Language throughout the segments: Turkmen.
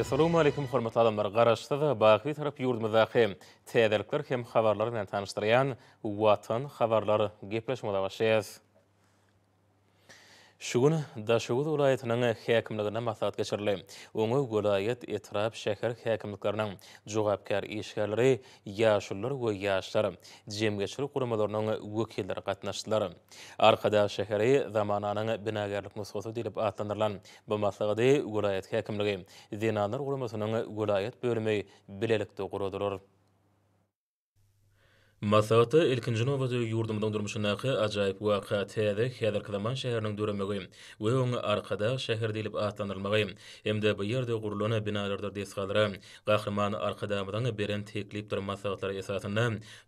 Assalamu alaykum hormatly adamlar garaşda we baýgy taraf ýurdumy zaky täzeliklerkem habarlary bilen tanıştyran watan habarlary gepleşmäde başlaýar. Şugun gün Daşoguz ulayatyna gäkemlige näme hat gatçyrlem. Oňuň golaýat ýetirap şäher häkimlikleriniň jogapkär işgärleri ýa şullar goýgaşdylar. Jemgeçir qurumlarynyň öwke lider gatnaşlary. Arkada şähery zamananyň binagärlik maslahaty dilbaşdanlar. Bu maslahaty ulayat häkimligi diňe nädär gurumlaryna golaýat berme bililikde Masahatı ilkinci növazı yurdumdan durmuşun naqı acayip vaqa tədi xeadar kadaman şehrinin duramagoy. Ve onu arqada şehrde ilip atlanırmagoy. bu ýerde gurluna binalarda desqalara qaqriman arqada amadan beren teklik dur masahatlar esasynda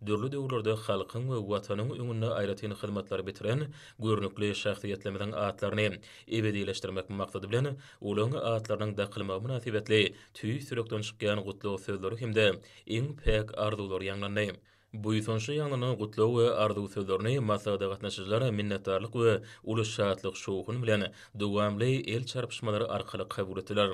dörlü dörlörde halkyň we watanyň ünününününününününün ayratin hyzmatlar bitiren, görnükli şahsiyyətlemedan atlarini ebediyyiləştirmək maqtadib lini ulu ulu ulu ulu ulu ulu ulu çykýan ulu ulu hemde ulu ulu Bu ýsonşy ýanyny gutlaw we arzuw sözlerini masada gatnaşyjylara minnetdarlyk we uly şahatlyk şuwuny bilen dowamly el çarpyşmalary arkaly kabul etdiler.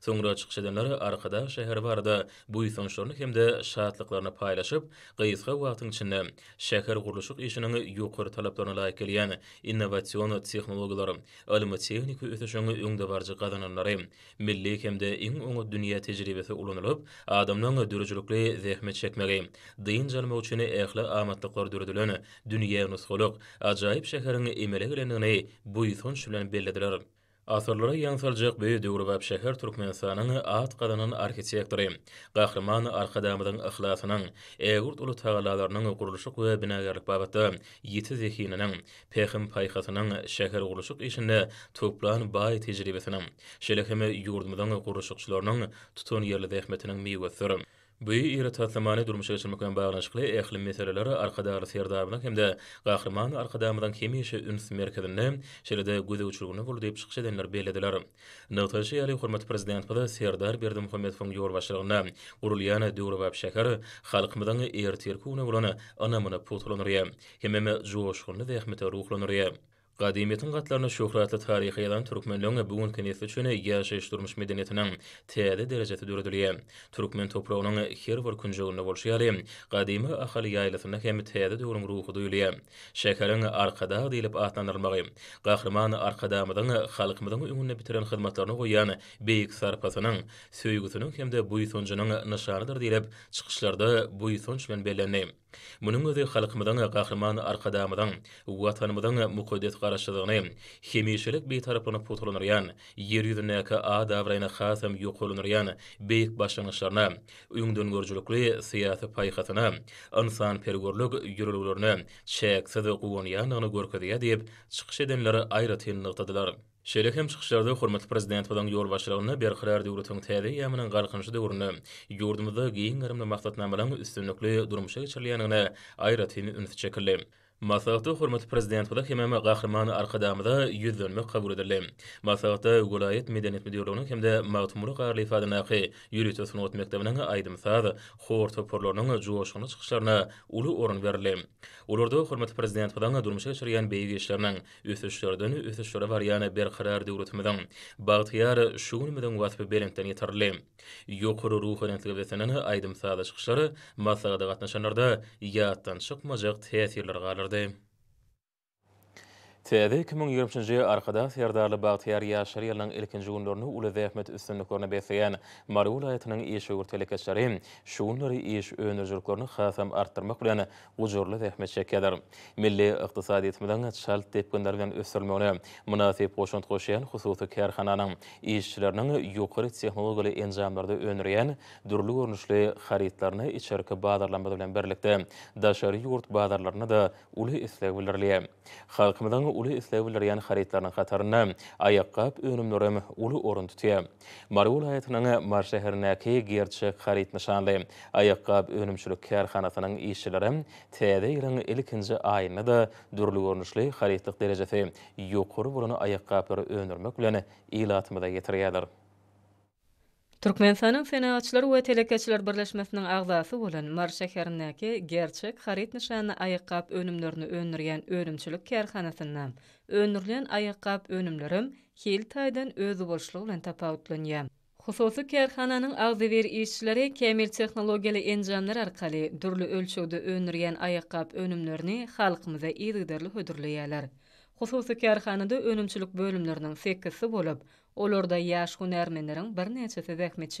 Soňra çykyş edenleri arkada şäher barada bu ýsonşyny hemde şahatlyklaryny paýlaşyp, gysga wagtyň içinde şäher guruluşyk işiniň ýokary talaplaryna laýyk gelýän innowasion tehnologiýalary, ölüm tehniki ötüşüňi öňde barjy gazananlary, milli hemde iň öňe dünýä tejribesi ulanylyp, adamlaryň dürüjlikli zähmet çekmegi. Dyn üçini ehli amatda gördürdülen dünýä nusguluk ajaýyp şäheriň emele gelenini bu ýuzun şülen bellediler. Asırlara yansalacak büyü dövrü vab şehir Türkmenistan'ın ad kadının arkitektörü, kahraman arkadamının ıhlasının, eğurt ulu tağalalarının kuruluşuk ve binagarlık babatı, yeti zihininin, pehim payhasının şehir kuruluşuk işinde toplan bay tecrübesinin, şelekimi yurdumudun kuruluşukçularının tutun yerli zehmetinin miyvesidir. Bu ýere tasmany durmuşa geçirmek bilen baglanyşykly ähli meselelere arkadaşlar serdabyna hemde gahrman arkadaşlarymdan kemeşe üns merkezinde şelede gözü uçurgyny bol diýip çykşy denler ali Nawtaşy ýaly hormat prezident serdar berdi Muhammed Fung ýor başlygyna urulýana döwre we şäher halkymyzyň ertirkuny bolany anamyna putulanyr. Hemme joşgyny we ähmete ruhlanyr. Gadimetin gatlarına şöhretli tarihi ýalan türkmenlilik we bugünkü durmuş medeniýetiniň täze derejesi döredilýär. Türkmen toprağynyň her bir künjegini bolşýaly. Gadimi ahaly ýaýlasyna hem täze döwrüň ruhy duýulýar. Şäheriň arkada diýilip atlanylmagy. Gahrymany arkadamyň halkymyň ümünne bitiren hyzmatlaryny goýan beýik sarpasynyň söýgüsiniň hem de bu ýsonjynyň nyşanydyr çykyşlarda bu bilen gahrymany arkadamyň barışlygyny hemişelik bir tarapyny putulanyr ýan ýer ýüzündäki a dawrayna hasam ýokulanyr ýan beýik başlanyşlaryna uýundan görjülikli siýasy paýhatyna insan pergörlük ýürüliklerini çäksiz gowun ýanyny görkezýär diýip çykyş edenleri aýra tenligdediler Şelik hem çykyşlarda hormat prezident bolan ýol başlygyny berhirär döwletiň täze ýamynyň galkynçy döwrüni ýurdumyzda geýin garymly maksatnamalaryň üstünlikli durmuşa geçirilýänini aýra tenli ünit çekildi. Masahatda hormatly prezident we hem hem gahrman arkadamda ýüzdenme kabul edildi. Masahatda Golaýet Medeniýet Medýolunyň hemde maglumatly garly ifade näki ýüretýän sunat mekdebinden aýdym sady, hor toplarynyň jogoşgyny çykyşlaryna uly oryn berildi. Olarda hormatly prezident hyzanga durmuşa çyrýan beýik işlerden ösüşlerden ösüşlere wariýany bir karar döwletmeden bagtyar şuwun meden wasp berenden ýetirildi. Ýokary ruhy ýetirilmesine aýdym sady çykyşlary masahatda gatnaşanlarda ýa-da çykmajak täsirler galar. them. Täze 2023 nji arkada serdarly Bagtiýar ýaşary ýylyň ilkinji günlerini uly Zähmet üstünlük görne besleýän Marul aýatynyň iş ýurt telekeşleri şuňlary iş öňerjiliklerini hasam artdyrmak bilen ujurly Zähmet çekýär. Milli ykdysady etmeden şalt diýip gündär bilen ösürmegini munasip goşunt goşýan hususy kärhananyň işçileriniň ýokary tehnologiýaly enjamlarda öňerýän durly görnüşli haritlaryny içerki bazarlanmada bilen birlikde daşary ýurt da uly islegi bilirli. ulu islewiler yan xaritlarna xatarna ayaqqab önümnöre ulu orun tutya. Marwul ayatının mar şehrinäki gerçi xarit nişanly gap önümçülük kärhanasynyň işçileri täze ýylyň ilkinji aýyny da durly görnüşli xaritlik derejesi ýokary bolan ayaqqab bir önürmek bilen ýylatmada ýetirýärler. Türkmenistanyň senagatçylar we telekeçiler birleşmesiniň agzasy bolan Mar şäherindäki gerçek harit nişanyny aýyqap önümlerini önürýän örümçilik kärhanasyndan önürlen aýyqap önümlerim hil taýdan özü bolşlygy bilen tapawutlanýar. Hususy kärhananyň agzyber işçileri kemil technologiýaly enjanlar arkaly dürli ölçüde önürýän aýyqap önümlerini halkymyza ýygyderli hödürleýärler. Hususy kärhanada önümçilik bölümlerinin 8-si Olorda yaş hun bir neçe tezekmet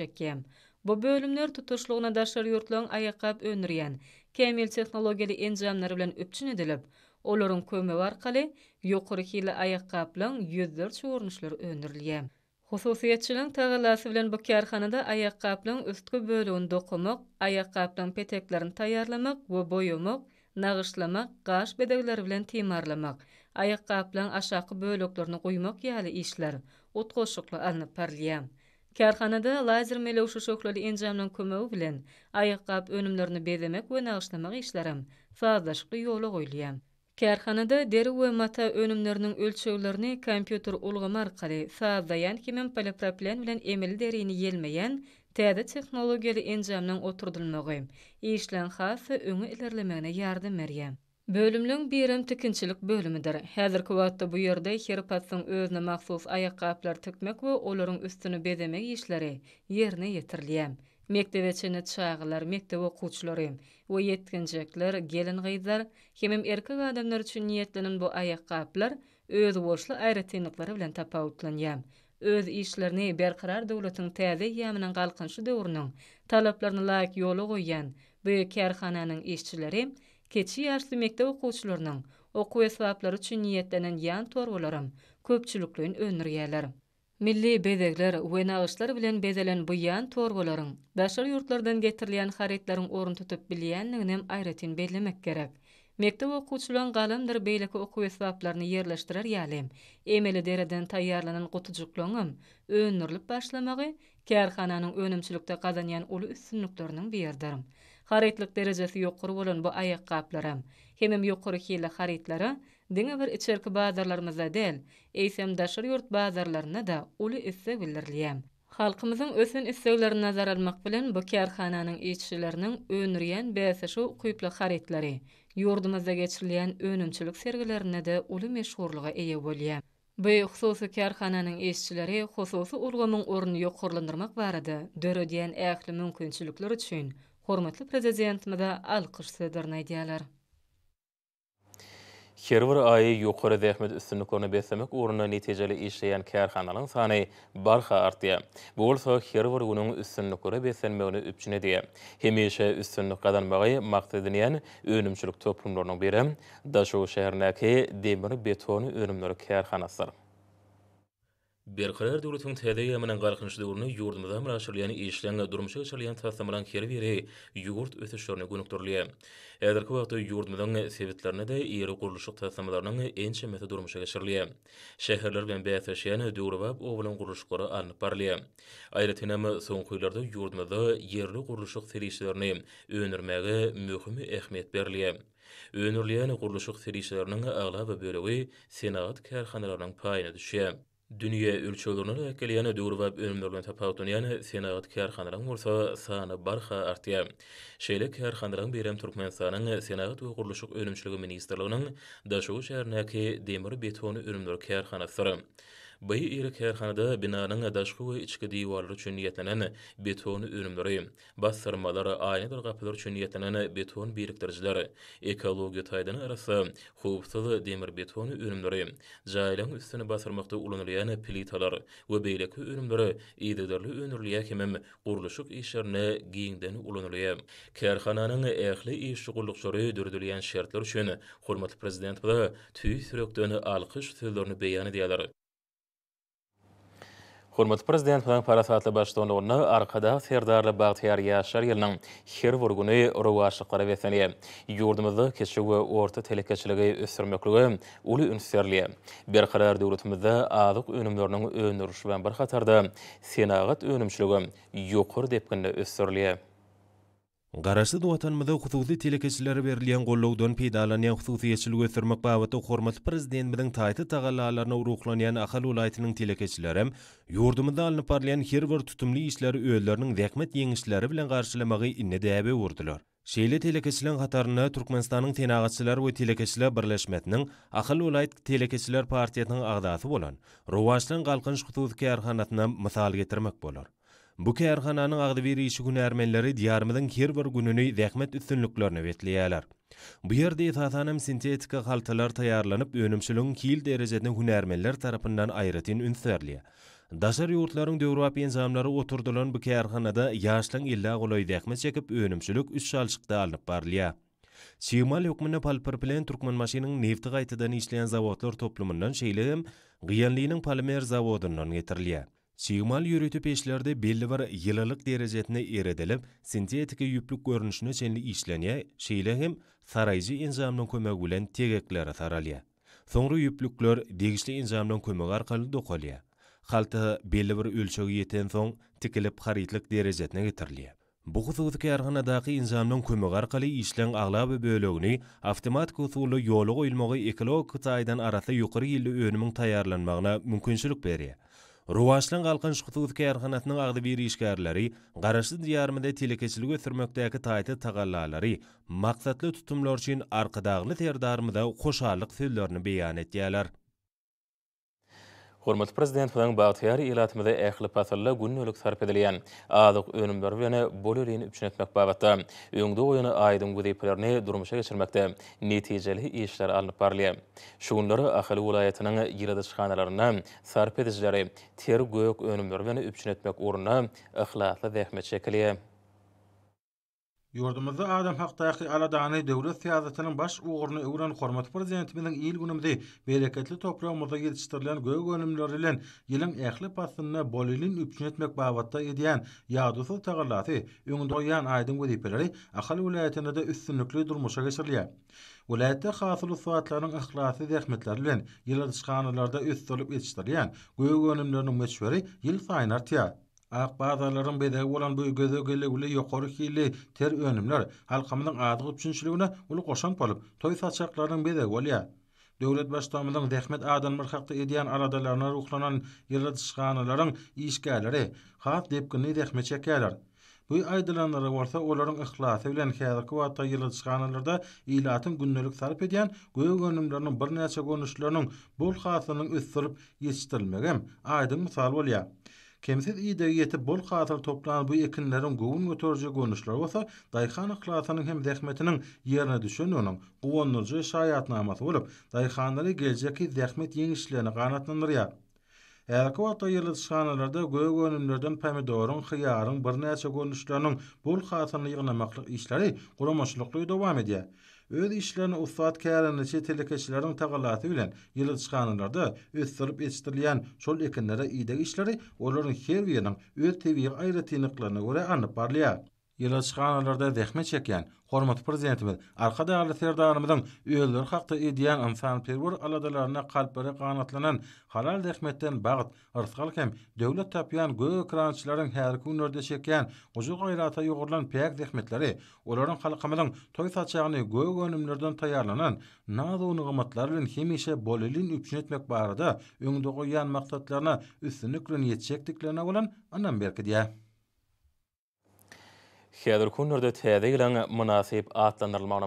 Bu bölümler tutuşluğuna daşar yurtluğun ayakab önriyen, kemil teknologiyeli enjamları bilen öpçün edilip, Olurun kömü var kale, yokuri hili ayakab lan yüzdür çoğurnuşlar önriyye. Hususiyetçilin tağılası bilen bu kerhanada ayakab lan üstkü bölüün dokumuk, ayakab lan peteklerin tayarlamak, bu boyumuk, nağışlamak, gaş bedeglar bilen bedeglar bedeglar bedeglar bedeglar bedeglar bedeglar bedeglar шықлы алынып барылган Кәрханада лазер мелеуші шөклөлі энжамның көмөгү билен айыккап өнүмдөрүнү беземек we нагыштамак ишлерим фаздашкы жолу ғойлиям. Кәрханада дери мата өнімлерінің өлчөөлөрүн компьютер улгама марқалы, фаздаyan кимен полипропилен билен эмил дерини елмеен täze технологиялы энжамның отурдулмагы, ишлен хасы өңү илерлемегине ярдым берген. Бөлімнің берім тікіншілік бөлімідір. Häzirki wagtda bu ýerde Herpats'yň өзіні mahsus aýak тікмек оларың we olaryň üstüni bedemek işleri ýerine ýetirilýär. Mektebeçini çağılar, mektep okuçulary we yetkinjekler, gelin gyzlar, hemem erkek adamlar bu aýak gaplar öz boşly aýratynlyklary Өз keçi yaşlı mekte okuçlarının oku esvapları üçün niýetlenen yan torvalarım köpçülüklüğün önür Milli bedegler we nağışlar bilen bedelen bu yan torvaların başar yurtlardan getirilen haritların orun tutup bilyenliğinem aýratyn bellemek gerek. Mekte okuçulan galimdir beýleki oku esvaplarını yerleştirer yalim. Emeli dereden tayyarlanan gutujuklaryň önürlük başlamağı kerhananın önümçülükte kazanyan ulu üstünlüklerinin bir харитлык дәрәҗәсе юҡ ролын бу аяҡ ҡаплырым. Хемем юҡ хилә харитлары дәңә бер ичерк баҙарларымыза дәл, әйсәм дашыр йорт баҙарларына да улы эссе билдирлием. Халқымыздың өсін іссеулерін назар алмақ білін, бұ кәрхананың етшілерінің өнірген бәсі шу құйплы қаретлері. Йордымызда кечірілген өнімчілік сергілеріне де ұлы мешғорлығы әйе өлі. Бұй құсосы кәрхананың етшілері құсосы ұрғымың орын еқ құрландырмақ барыды, дөрі ден әқлі мүмкіншіліклер Hormatly prezidentimizde alqış söderni aýdýarlar. Herwer aýy ýokary dähmet üstünlik görnä bersemek urunda netijeli işleýän kärhanalaryň sany barha artýar. Bu bolsa herwer günüň üstünlik görnä bersemegini üpçine diýär. Hemişe üstünlik gazanmagy maksadynyň öňümçülik toplumlarynyň biri Daşow şäherindäki demir beton önümleri kärhanalarydyr. Berqarar döwletiniň täze ýa-mynyň garaşynçy döwrüni ýurdumyza maraşdyrylany işleň we durmuşa çalýan täsirlemäň her biri ýurt ösüşlerini gönükdirýär. Äderki wagtda ýurdumyň sewetlerine de ýeri gurulyşy täsirlemäleriniň ençe mehdi durmuşa geçirilýär. Şäherler bilen beýleşýäni döwrüp owlan gurulyşlary arny parlýar. Aýratynamy soňky ýyllarda ýurdumyza ýerli gurulyşy täsirlerini öňürmäge möhüm ähmiýet berilýär. Öňürliýäni gurulyşy täsirlerini aglaba bölegi senat kärhanalarynyň paýyna düşýär. dünýä ölçülerini täkleýän döwür we ömürlerini tapawutyn, ýa-ni senagat kärhanalaryň bolsa, sana barha artýa. Şeýle kärhanalaryň berem Türkmenistanyň senagat we gurluşyk ölümçiligi ministrliginiň daşgy şäherindäki demir betony ölümler kärhanalary. Bayı iri kerhanada binanın adaşqı ve içki divarları üçün yetlenen betonu ürümleri, bastırmaları, aynı dır qapılar üçün beton biriktiriciler, ekologi taydanı arası, xubsız demirbetonu betonu ürümleri, jaylan üstünü basırmaqda ulanılayan plitalar ve beylekü ürümleri, ididirli ürünürlüyə kimim, qurluşuq işlerine giyindən ulanılaya. Kerhananın ehli işli qulluqçuru dürdülüyən şertlər üçün, xurmatlı prezident bada, tüy sürekdönü alqış sözlərini beyan ediyalar. Hürmet prezident bilen parasatly başdanlygyny arqada serdarly bagtyar ýaşar ýylynyň her wurguny rowaşlyklara wesen. Ýurdumyzda keçi we orta telekeçiligi ösürmekligi uly ünserli. Bir karar döwletimizde azyk önümlerini önürüş bilen bir hatarda senagat önümçiligi ýokur depgini ösürli. Garasy duwatanmyzy hukukly telekeçilere berilen gollawdan peýdalanýan hukuky ýeşil gösermek bawaty hormat prezident bilen taýty tagallalaryna uruklanýan ahal ulaýtynyň telekeçilerem ýurdumynda alnyp barlaýan her bir tutumly işleri öýlerini rahmat ýeňişleri bilen garşylamagy inne däbe Şeýle telekeçilen hatarına Türkmenistanyň tenagatçylar we telekeçiler birleşmetiniň ahal welaýat telekeçiler partiýasynyň agdasy bolan Rowaşlyň galkynç hukuky arhanatyna mysal getirmek bolar. Bu kärhananyň agdy beri işi güni ermenleri diýarmyň her bir gününi rahmat üstünlüklerini wetleýärler. Bu ýerde ýetahanam sintetika haltalar taýarlanyp önümçülüň kiýil derejede güni ermenler tarapyndan aýratyn ünsärli. Daşar ýurtlaryň döwrap ýenzamlary oturdylan bu kärhanada ýaşlyň illa golaý rahmat çekip önümçülük üç şalçykda alyp barlyar. Şimal ýokmuny palpar bilen türkmen maşinanyň nefti gaýtadan işleýän zawodlar toplumundan şeýle hem gyýanlynyň palmer zavodundan getirilýär. mal yürütü işlerde belli bir yılılık derecetine eredilip, sintetiki yüplük görünüşünü senli işleniye, şeyle hem tharayzi inzamdan bilen tegeklere tharalya. Sonru yüplükler degişli inzamdan kömögar kalı dokolya. Xalta belli bir ölçögü yeten son, tikilip xaritlik derecetine getirliya. Bu xuzuzki arxana daqi inzamdan kömögar kalı işlen ağla ve avtomat kusurlu yolu oylmogu ekologi kutaydan arasa yukarı yukarı önümün yukarı yukarı Ruwaşlyň galkyn şuhtuz kärhanatynyň agdy bir işgärleri, garaşdy diýarmynda telekeçilik ötürmekdäki taýty tagallalary, maksatly tutumlar üçin arkadaglyk terdarmyda hoşarlyk sözlerini beýan etýärler. Hormat prezident bilen bagtyary ilatmada ähli patrla günnelik sarf edilýän adyk önümler bilen bolýan üçin etmek babatda öňde goýany aýdym gudiýplerini durmuşa geçirmekde netijeli işler alyp barly. Şuňlary ähli welaýatynyň ýerde çykanlaryna sarf edijleri ter goýuk önümler bilen üçin etmek ornuna ähli hatda Yurdumuzda adam haqqtaqi aladani döwlet siyazatının baş uğurunu uğran kormat prezidentimizin iyil günümde bereketli toprağymyzda ýetişdirilen göğü gönümler bilen ilen ähli pasınına bolilin üçin etmek bavatta ediyen yadusul tagallaty ünudu oyan aydın vedipeleri akhal da de üstünlüklü durmuşa geçirliyen. Ulayette khasulu suatlarının ahlasi zekmetler ilen ilen ilen ilen ilen ilen ilen ilen ilen Ak bazarların bedeli olan bu göze gele gele yokarı ter önümler halkamının adı gıpçınçılığına ulu koşan polib, toy saçakların bedeli gele gele. Devlet başlamının dehmet adan mırkakta ediyen aradalarına ruhlanan yırıdışkanıların işgeleri depkini dehme çekeler. Bu aydılanları varsa oların ıhlasi bilen kezik vatta yırıdışkanılarda ilatın günlülük sarip ediyen gönlülük sarip ediyen gönlülük sarip ediyen gönlülük sarip ediyen gönlülük sarip Kemsiz ideýeti bol hatyr toplanan bu ekinlerin gowun götörje gönüşleri bolsa, Dayxan ýaklatynyň hem zähmetiniň ýerine düşünýänem. Bu onuňjy şaýatnamat bolup, Daýxanlary geljekki zähmet ýeňişlerini garantlandyrýar. Erki wagtda ýylyş şanalarda gowun önümlerden pomidorun, xiyaryň, birnäçe gönüşleriniň bol hatyrly ýygnamaklyk işleri guramaçlykly dowam edýär. Öz işlerini ufaat kerenleşi telekeçilerin tagalatı bilen yılı çıkanlarda öz sarıp etçitirleyen çol ekinlere iyidegi işleri olorun her biriniň öz teviyyik ayrı tiyyik ayrı Ýyla çykan alarda dehme çekýän hormat prezidentimiz arka daýaly serdarymyzyň öýüller hakda edýän insan perwer aladalaryna galpary qanatlanan, halal dehmetden bagt arsgalyk hem döwlet tapýan göýük krançylaryň her kün ýerde çekýän ujug aýrata ýogurlan pek dehmetleri olaryň halkymyzyň toý saçagyny göýük gönümlerden taýarlanan nazy ugamatlar bilen hemişe üçin etmek barada öňdegi ýan maksatlaryna üstünlikle ýetjekdiklerine bolan anam berdi Häzirki hünörde täze gelene laýyk maslahat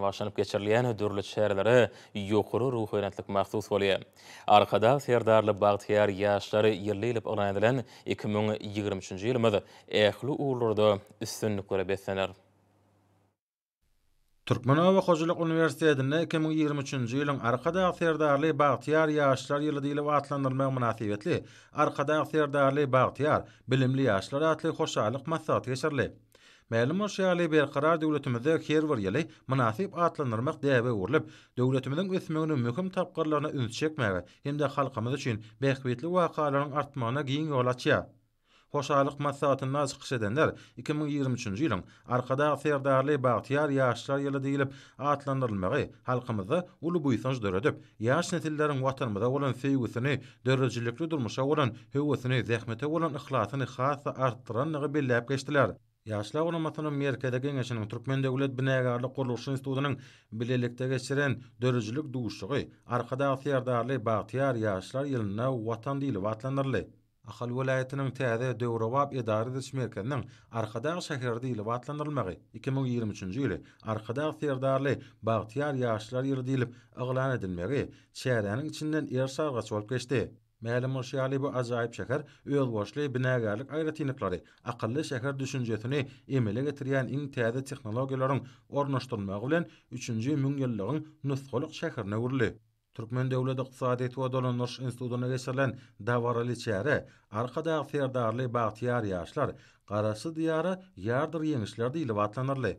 başlanıp wajyp dürlü hünärli şeýrleri ruhu ruhy öwrüntlik maksatly bolýar. serdarlı bağtiyar yaşları Bahtiyar ýaşlary ýyllyp ulanylan 2023-nji ýylymy ehline ulurdy üstün görüp besenär. Türkmenowa hojalyk uniwersitetini 2023-nji ýylyň arka da Ferdarly Bahtiyar ýaşlary ýylyna atlandyrmak münasibeti bilen Arka da Ferdarly bilimli ýaşlar atly hoşalyk maslahaty geçirildi. Mälim bolşy ýaly bir karar döwletimizde her bir ýyly munasyp atlanmak däwe urulyp, döwletimiziň ösmegini möhüm tapgarlaryna üns çekmäge, hem-de halkymyz üçin bäkwetli wakalaryň artmagyna giň ýol açýar. Hoşalyk masatyna çykyş edenler 2023-nji ýylyň arkada serdarly baýtyar ýaşlar ýyly diýilip atlandyrylmagy halkymyzda uly buýsanç döredip, ýaş netilleriň watanmada bolan sevgisini, dörrejilikli durmuşa bolan höwesini, zähmete bolan ihlasyny hasa arttyranlygy bilip geçdiler. Yaşla ona matana merkada gengeşinin Türkmende gulet binagarlı kuruluşun istudunun bilelikte geçiren dörücülük duuşuqi. Arkada atiyar darli batiyar yaşlar yilinna vatan dili vatlanarli. Ahal gulayetinin teade dövrovab edari dish merkandinin arkada shakir dili 2023. yili arkada atiyar darli batiyar yaşlar yilinna vatan dili vatlanarli. Arkada atiyar darli batiyar Mälim o bu ajaýyp şäher öz başly binägärlik aýratynyplary, aqylly şäher düşünjesini emele getirýän iň täze tehnologiýalaryň ornaşdyrmagy bilen 3-nji müňgelligiň nusgoly şäherine wurly. Türkmen döwlet ykdysady we dolanyş institutuna geçilen dawaraly çäre, arkada ferdarly bagtiýar ýaşlar, garasy diýary ýardyr ýeňişler diýilip atlanarly.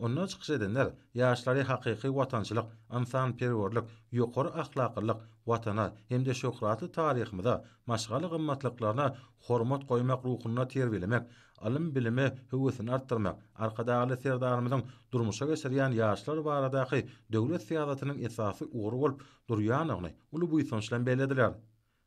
Onu çıkış edenler yaşları hakiki vatançılık, insan perverlik, yukur ahlakırlık, vatana hem de şokratı tarihimda maşgalı gımmatlıklarına hormat koymak ruhuna terbilemek, alım bilimi hüvüsünü arttırmak, arka dağlı serdarımızın durmuşa geçiriyen yaşları varadaki devlet siyasetinin esası uğru olup duruyan ulu buysunçlan belediler.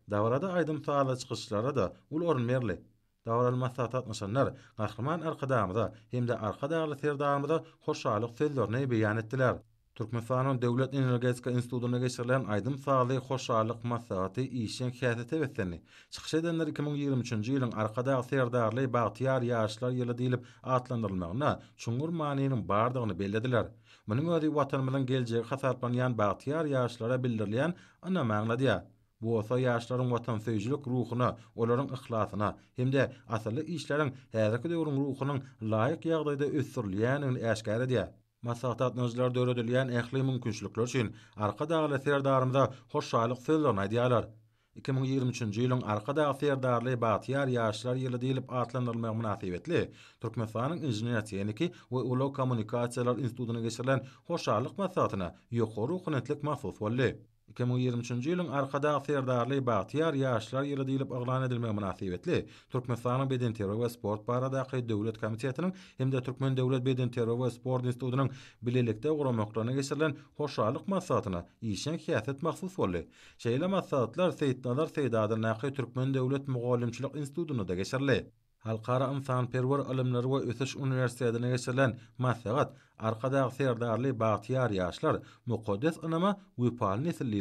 Davrada aydın tağlı çıkışlara da ul orun merli, Dağlar masat atmasanlar, arkaman arkadağımda, hem de arkadağlı terdağımda hoşçalık tellerini beyan ettiler. Türk Mesa'nın Devlet Energetika İnstitutu'na geçirilen aydın sağlığı hoşçalık masatı işin kese tevetlerini. Çıkış edenler 2023. yılın arkadağlı terdağlı bahtiyar yağışlar yılı deyilip atlandırılmağına Çungur Mani'nin bağırdığını bellediler. Bunun ödü vatanımdan geleceği hasarplanayan bahtiyar yağışlara bildirilen anamağına diya. Bu olsa yaşların vatan ruhuna, onların ihlasına hem de asırlı işlerin hazırki devrin ruhunun layık yağdayda ösürleyen ön diye. Masahatat nazlar döredilen ehli mümkünçlükler için arka dağlı serdarımıza hoşçalık sözlerine 2023-nji ýylyň arkada aferdarly batyar ýaşlar ýyly diýilip atlanylmagy munasibetli Türkmenistanyň ingeniýer tehniki we ulag kommunikasiýalar institutuna geçirilen hoşçalyk maýsatyna ýokary hukuklyk mahsus boldy. 2023-nji ýylyň arkada ýerdarly bagtyar ýaşlar ýyly diýilip aglan edilme munasibetli Türkmenistanyň beden we sport baradaky döwlet komissiýasynyň hemde Türkmen döwlet beden we sport institutynyň bilelikde guramaklaryna geçirilen hoşgörlük maksatyna ýeşen hyýatat mahsus boldy. Şeýle maksatlar Seýitnazar Seýdadyň näki Türkmen döwlet mugallymçylyk institutynda geçirilýär. Halkara insan perwer alimler we ötüş universitetine geçilen maslahat arkada gyserdarly baqtiyar yaşlar nuqodes anama we palni sirli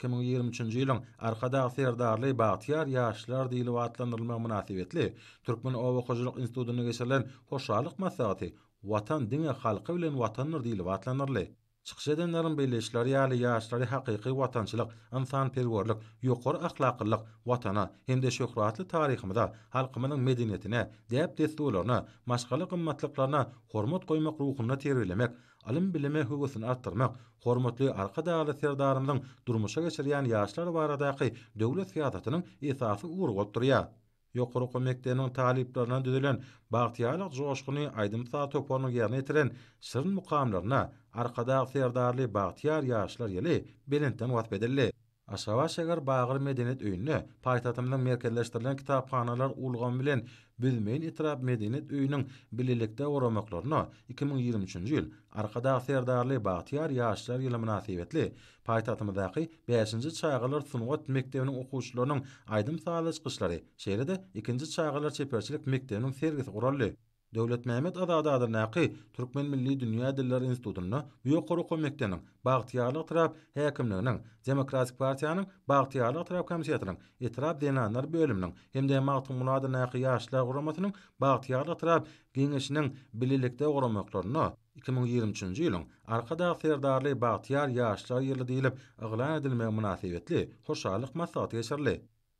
2023-nji ýylyň arkada gyserdarly baqtiyar yaşlar diýilip watlanylma munasibetli Türkmen owa gyjylyk institutyna geçilen hoşalyk maslahaty watan diňe halky bilen watanlar diýilip watlanyrly. Çıxış edenlerin birleşleri yali yaşları haqiqi vatançılıq, insan pervorlik, yukarı ahlakıllıq vatana, hem de şöhratlı tarihimda halkımının medeniyetine, deyap destuolarına, maşgalı qımmatlıklarına, hormat koymak ruhuna terbilemek, alim bilime hüvüsünü arttırmak, hormatlı arka dağlı serdarımdın durmuşa geçiriyan yaşlar varadaki devlet siyasatının esası uğurgolturya. Yokuru komekdenin taliplarına düzülən Bahtiyarlıq Joshkuni Aydım Sa Toponu yerine etiren Sırın mukamlarına, Аркада ахыр даарлы Бахтияр яшлар yılı bilen tämin watbedirle. Aşawa şeher bağırm medennet öýüni, paýtahtymyň merkezleşdirilen kitapxanalar ulgamy bilen bilmen etirap medennet öýüniň bililikde oramaklaryna 2023-nji ýyl, Arkada ahyr daarly Bahtiyar ýaşlar ýyly münasibeti bilen 5-nji çaýgylar sunoat mektebinin okuwçylarynyň aýdym-sazlary şeherde, 2-nji çaýgylar çeperçilik mektebinin ferdini gurallý Döwlet Mehmet Azadady näki Türkmen Milli Dünya Diller Institutuny ýokary kömekdenin Bagtyarlyk tarap häkimliginiň Demokratik Partiýanyň Bagtyarlyk tarap komissiýasynyň etrap denanlar bölüminiň hemde Magtum Munady näki ýaşlar guramatynyň Bagtyarlyk tarap giňişiniň bililikde 2023-nji ýylyň arkada serdarly Bagtyar ýaşlar ýyly diýilip ýglan edilmegi münasibetli hoşallyk maslahaty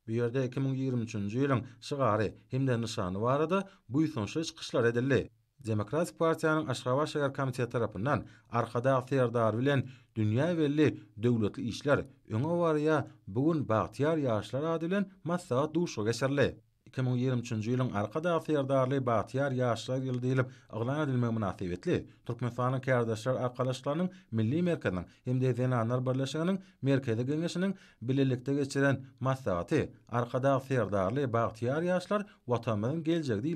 Bu yerde 2023-nji ýylyň şygary hemde nişany barada bu ýsunçy çykyşlar edildi. Demokratik partiýanyň Aşgabat şäher komitety tarapyndan arkada ýerdar bilen dünýä belli döwletli işler öňe barýa bugun bahtiyar ýaşlar adylan maslahat duşa 2023-nji ýylyň arka daýy ýerdarly batyar ýaşlar ýyly diýilip, agla edilme munasibetli Türkmenistanyň kärdeşler milli merkezinden hem de Zena Anar Birleşiginiň merkezi gönüşiniň bilelikde geçiren maslahaty arka daýy ýerdarly batyar ýaşlar watanyň geljegi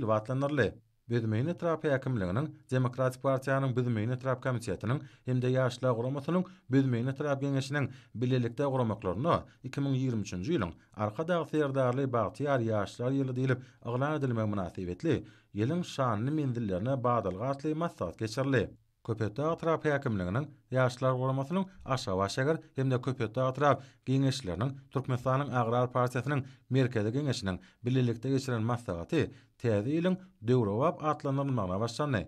Bizmeýin etrap häkimliginiň Demokratik partiýanyň Bizmeýin etrap komitetiniň hem-de ýaşlar guramasynyň Bizmeýin etrap geňeşiniň bilelikde guramaklaryny 2023-nji ýylyň arka dagy serdarly Baghtiýar ýaşlar ýyly diýilip ýygnan edilmegi münasibetli ýylyň şanly menzillerine badal gatly massat Köpetde atrap häkimliginiň ýaşlar gormasynyň aşağı başagyr hemde köpetde atrap giňeşleriniň Türkmenistanyň agrar partiýasynyň merkezi giňeşiniň bilelikde geçiren maslahaty täze ýylyň döwrewap atlanmagyna başlandy.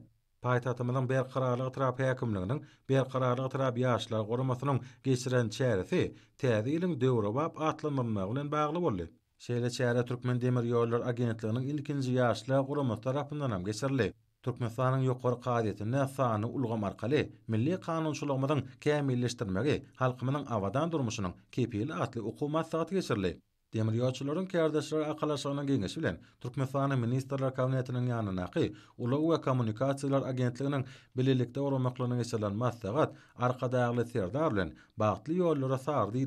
Paýtatymyň bir kararly atrap häkimliginiň bir kararly atrap ýaşlar gormasynyň geçiren çäresi täze ýylyň döwrewap atlanmagyna bagly boldy. Şeýle çäre Türkmen demir ýollar agentliginiň ilkinji ýaşlar gurumy tarapyndan hem geçirildi. Türkmenistanyň ýokary gadiýetine saany ulgam arkaly milli kanunçylygymyň kämilleşdirmegi, halkymyň awadan durmuşynyň kepili atly okuw maksatyny geçirli. Demir ýolçylaryň kärdeşleri akalaşygyna geňeşi bilen Türkmenistan Ministrler Kabinetiniň ýanyna gy, ulaw we kommunikasiýalar agentliginiň bilelikde oramaklanyň esasen maksat, arkada serdar bilen bagtly ýollara sardy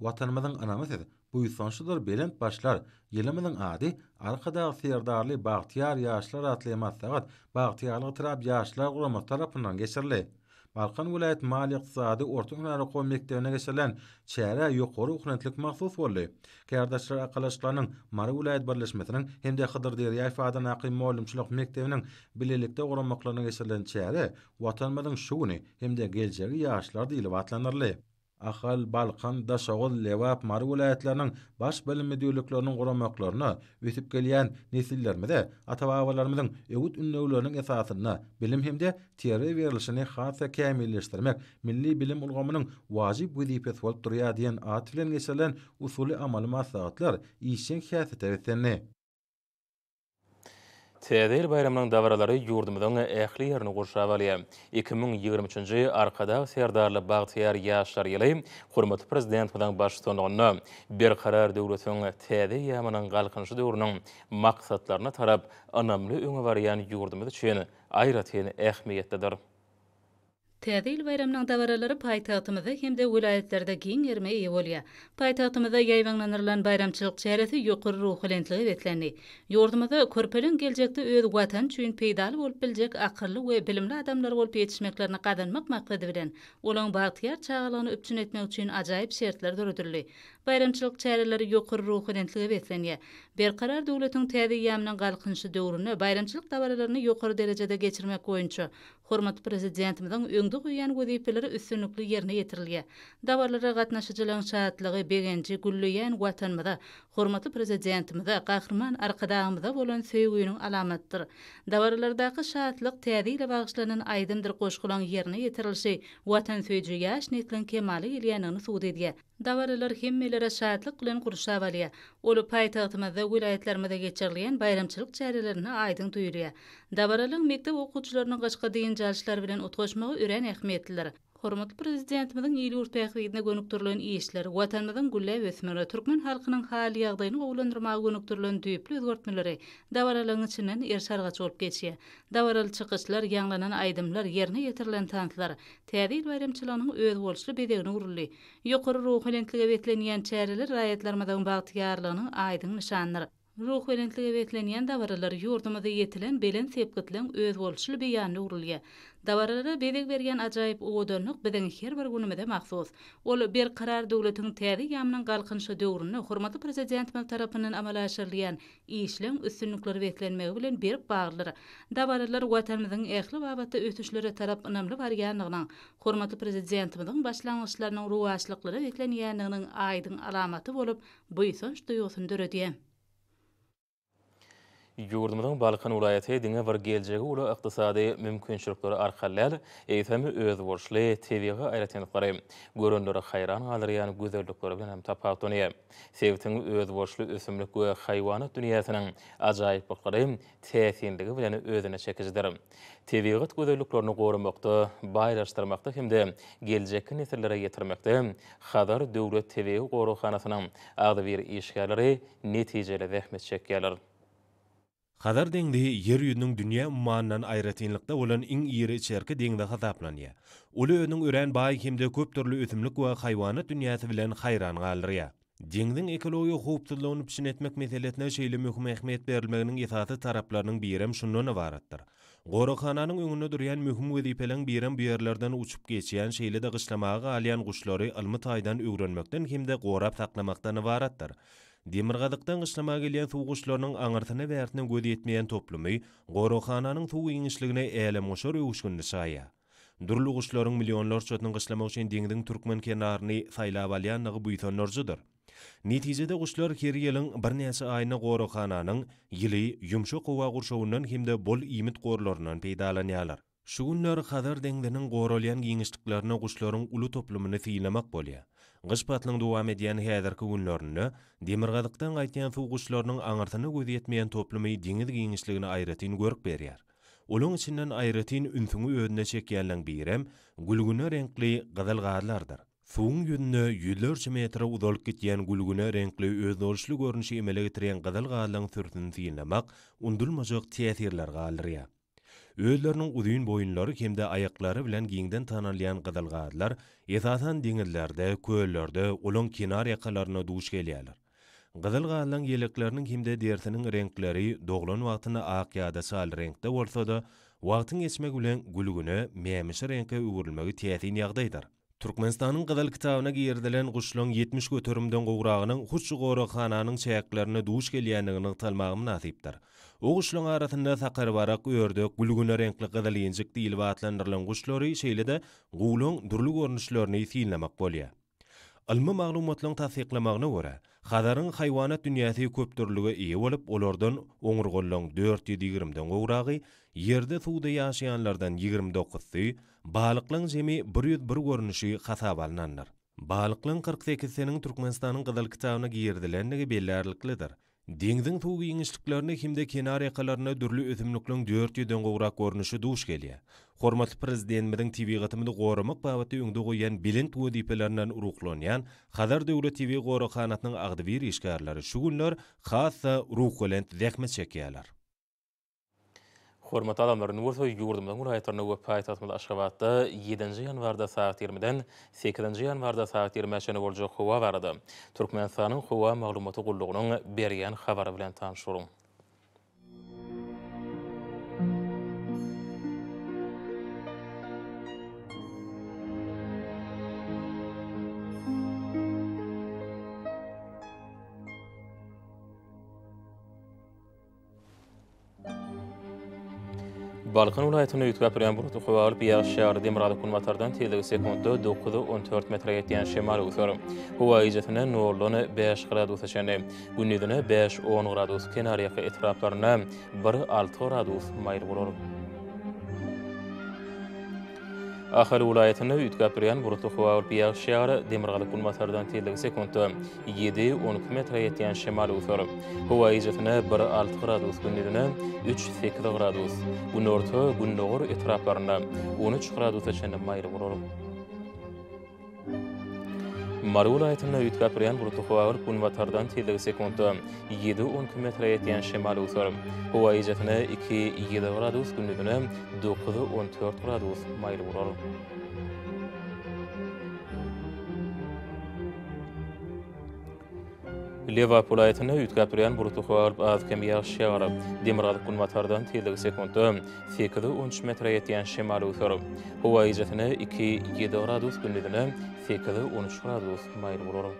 vatanımızın anamız edip, bu yusonşudur belent başlar, yelimizin adi, arkada fiyerdarlı bahtiyar yaşlar atlı emattagat, bahtiyarlı atırab yaşlar gulamuz tarafından geçirli. Balkan vilayet mali iqtisadi orta hunar oqo mektebine geçirlen çeyre yukoru uqnetlik maksus volli. Kardashlar akalashlarının mari vilayet barilashmetinin hem de xidr deri yayfada naqi mollumçilok mektebinin bililikte uqnetlik maksus volli. Kardashlar akalashlarının mari hem de Axal, Balqan, Daşoğul, Lewap, Mar vilayetlarning bosh bilim diyuliklarning quramoqlarini yetib kelgan nesillarimda ata-bobolarimizdan evut unnavlarning asosini bilim hemde teoriya berilishini xarsa kamillashtirmak milli bilim ulg'omining vazib vazifasi bo'lib turiyadi degan atlan nesillar usuli amal ma'lumotlar ishing xiyasi tavsiyani Tədəyil bayramdan davaraları yurdumudan əhli yərini qoşa 2023 ci arkada səyərdarlı bağtiyar yaşlar yələy, xurmatı prezident qıdan başı tonuqnu, bir qarar dəvrətən tədəyil yəmanın qalqınışı dəvrünün maqsatlarına tarab, anamlı ünə varayan yurdumudu çəyini, ayrətiyyini əhmiyyətlədər. Tədil bayramının davaraları paytaatımıza hem de vilayetlerde giyin yerime iyi olaya. Paytaatımıza yayvanlanırlan bayramçılık çeyresi yukur ruhu lentliği vetlendi. Yordumıza körpölün öz vatan çoğun peydal olup bilecek akırlı ve bilimli adamlar olup yetişmeklerine kazanmak makledi bilen. Olan bahtiyar çağalanı öpçün etmek için acayip şeritler durdurlu. Bayramçılık çeyreleri yukur ruhu lentliği vetlendi. Berkarar devletin tədiyyamdan qalqınşı dövrünü bayramçılık davaralarını yukur derecede geçirmek oyuncu. Hormat prezidentimizin öňdük uýany gözepleri üstünlikli ýerine ýetirilýär. Dawarlara gatnaşyjylaryň şahatlygy begenji gülleýän watanmyda Hormatly prezidentimizde gahrman arkadaamda bolan söýgüýüniň alamatdyr. Dawarlardaky şahatlyk täzeýle bagyşlanan aýdymdyr goşgulan ýerine ýetirilse, watan söýgüýä şnetlen kemali ýelýänini söýdi edýär. Dawarlar hem şahatlyk bilen gurşaw alýa, ol paýtagtymyzda we wilayetlerimizde geçirilýän bayramçylyk çäreleriniň aýdyň tüýülýä. Dawaralyň mektep okuwçylaryna gaçka diýen jarşlar bilen utgaşmagy ürän ähmiýetlidir. Hormatly prezidentimiziň ýyly urt taýdanyna gönüp turlan iýişler, watanymyzyň gülle we ösmeli türkmen halkynyň haly ýagdaýyny öwlendirmäge gönükdirilen turlan düýpli özgertmeleri dawralanyň içinden ýerşarga çolup geçýär. Dawral çykyşlar, ýanglanan aýdymlar, ýerine ýetirilen tanklar, täzeýil bayramçylaryň öz bolşy bedegini urulýar. Ýokary ruhy hilentlige betlenýän çäreler raýatlarymyzyň bagtyarlygyny aýdyň nişanlary. Ruh elentlige beklenen davaralar yurdumuzda yetilen belen sepkitlen öz bolşul beyan urulge. Davaralara bedeg bergen ajayip uwdornuk bidin her bir günümizde mahsus. Ol bir karar döwletin täri yamnyň galqynşy döwrünü hormatly prezident men tarapynyň amala aşyrylýan işleň üstünlikler beklenmegi bilen bir baglary. Dawaralar watanymyzyň ähli wagtda ötüşleri tarap önemli barýanlygyny, hormatly prezidentimiziň başlangyçlarynyň ruwaçlyklary beklenýändigini aýdyň alamaty bolup, bu ýsonç duýgusyny döredýär. Yurdumdan Balkan ulayeti dine var gelcegi ulu iqtisadi mümkünçülükleri arkallel eitemi öz borçli tevigi ayretenip gari. Görünlülü xayran galeriyan güzellüklülü bilen hem tapahtu Sevtin öz borçli ösümlük gu xayvanı dünyasinin acayip bakgari tefiyinlik bilen özini çekicidir. Tevigi güzellüklülü gori mokta baylaştırmakta himde gelcekin nesirlere getirmekta xadar dövlet tevigi gori adı bir iyi iyi Xadar dengdi yer yudnung dünya ummanan aýratynlykda olan in iri içerki dengda hataplanya. Ulu yudnung üren baý hemde köp turlu ösümlik we hayvanat dünýäsi bilen hayran galriya. Dengdin ekologi hup pishin etmek meseletna şeyli mühüm ehmet berlmeginin etatı taraplarının birem şunnu na varattir. Gorokhananın ünnü duryan birim vizipelan birem uçup geçýän şeyli da alyan aliyan gishlamaga aliyan taýdan öwrenmekden gishlamaga gorap saklamakdan Demirgadyktan gyslama gelen suwguşlarning angartyny we ertini göz etmeyen toplumy Gorokhananyň suw iňişligine äle möşür öwüşgünni saýa. Durluguşlaryň millionlar çotyny gyslama üçin deňdiň türkmen kenarny faýlap alýan nagy buýton nurzydyr. Netijede guşlar keriyelin bir nesi ayna qorohananın yili yumşo qova qurşovundan hemde bol imit qorlarından peydalan yalar. Şugunlar xadar dengdinin qorolyan giyinistiklarına guşlarun ulu toplumini fiilamak bolya. Gış patlyň dowam edýän häzirki günlerini, demirgadykdan gaýtan fuguşlarynyň aňyrtyny gözi ýetmeýän toplumy diňiz giňişligini aýratyn görüp berýär. Olun içinden ayrıtin ünfüngü ödüne çekiyenlen birem, gülgünü renkli gızıl gağırlardır. Suğun yönünü yüzlörçü metre uzolk gitiyen gülgünü renkli ödolşlu görünüşü emele getiren gızıl gağırlan sürtünü ziyinlemak, undulmacak tiyatirler gağırlar özlerinin uzun boyunları kemde ayakları bilen giyinden tanalyan qadalgaadlar esasan denizlerde, köllerde, ulun kenar yakalarına duş geliyalar. Qadalgaadlan yeliklerinin kemde dersinin renkleri doğlun vaxtına aqyada sal renkde olsa da, vaxtın esmek bilen gülgünü meyemişi renkde uğurlmögi tiyatiyin yağdaydar. Turkmenistanın qadal kitabına giyerdilen gushlun 70 götürümden qoğrağının gushu qoğrağının gushu qoğrağının gushu qoğrağının gushu Oguşlun arasında sakar varak uyördü, gülgünün renkli qızaliyyincik deyil vaatlandırılın guşlori şeyle de gulun durlu gornuşlorini siyinlamak bolya. Ilmı mağlumatlan tasiklamakna vora, xadarın xayvana dünyasi köptürlüge iyi olip olordun onurgollon 4 7 20 den 20 20 20 20 20 20 20 20 20 20 48 20 20 20 20 20 20 Dengdeng thougi yinishliklarini kimde kenar eqalarini dirli öthimluklin dört yu dungu urak duş dush geliya. Kormatli TV gatimini gorimik pavati yungdugu yan bilint u dipilarinan uruklon yan, xadar du ulu TV goro xanatnin agdivir ishkarlari shugulnor, xatha uruklant dekhmit shekialar. Hormatly adamlar, Nuwurda ýurdumda muraýatlaryna we paýtasmada Aşgabatda 7-nji ýanwarda saat 20-den 8-nji ýanwarda saat 20-de bolan howa barady. Türkmenistanyň howa maglumaty gullugynyň berýän habary bilen tanyşdyryň. Balkan ulaýatyny ýetirip berýän bu rutuk howaly biýer şäherde demirada kun matardan sekundda 9.14 metre ýetýän şemal ýetirip. Howa nurlany 5 gradus şene, gündüzine 5-10 gradus kenar ýaky etraplaryna 6 gradus maýyl bolar. Ahir ulayetini ütkapiriyan burutu xoavul biyaq shiara demirgali kulmatlardan tildig sekundu. 7-12 metra yetiyan shemali ufer. Hoa izetini bir 6 gradus 3 3-8 gradus. Unortu, gündogur etraplarini, unuc gradus gradus gradus Marul aýtynda ýetgä bilen bu tutuwar pun we tardan tele sekonda 7-10 km ýetýän şemal usulum. Bu ýetýän 2 ýetýär adus gününe 9-14 adus maýly bolar. Leva polaytyna ýetgäp durýan burutly howa az kem ýaşy ýarap, demiral gunmatardan tele 2 sekund 13 metr ýetýän şemal ýol. Howa ýetgäne 2 ýetdara dostgünlidine fikri 13 gradus maýyl bolar.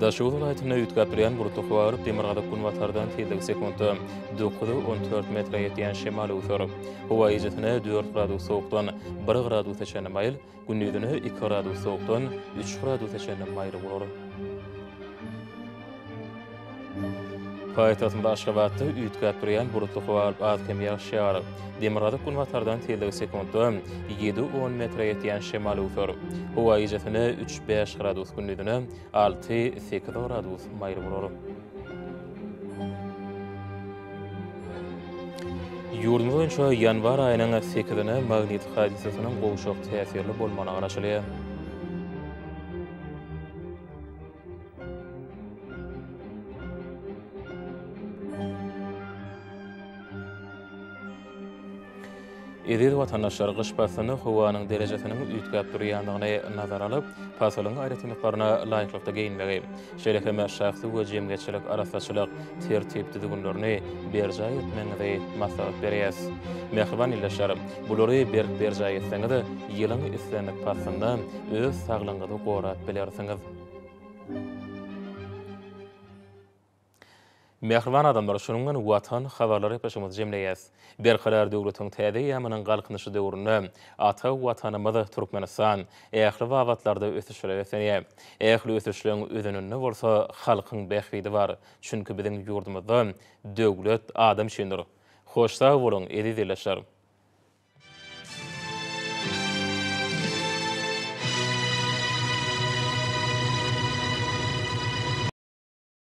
Daşı ulu aytına ütka priyan burutu kuvarıp demir gada kun vatardan tildik sekundu. Dukudu 14 metre yetiyen şemali uçurup. howa izitine 4 gradu soğuktan 1 gradu teçenim ayil, gün yüzünü 2 gradu soğuktan 3 gradu teçenim ayil Paýtagtymda Aşgabatda üýtgäp durýan burutly howa baz kem ýaşy ýar. Demirada kun watardan telde sekundda 7-10 metr ýetýän şemal öwür. Howa ýetine 3-5 gradus günlüdünü 6-8 gradus maýyl bolar. Yurdunun şu yanvar ayının 8-ine magnit hadisesinin qoğuşoq təsirli bolmanı araşılıyor. Edir vatandaşlar qış pasını xuvanın derecesini ütkab duruyanlığına nazar alıp, pasılın ayrıca mifarına layıklıqda geyinməgi. Şerefi məşşahsı və cəmgəçilik arasaçılıq tertib düzgünlərini bercay etməngi dəyi masalıq veriyəs. Məxivan illəşarım, buları bərk bercay yılın öz bilərsiniz. Mehrwan adamlar şunun gün watan xabarlary peşemiz jemleýär. Bir qarar döwletiniň täzeýi ýa-manyň galkynyşy döwrüne ata watana mada Türkmenistan ähli wagtlarda ötüşleri ýetdi. Ähli ötüşleriň özünüňde bolsa halkyň bäxwidi bar, çünki biziň ýurdumyzda döwlet adam şeýdir. Hoşça bolun, edi dilleşärim.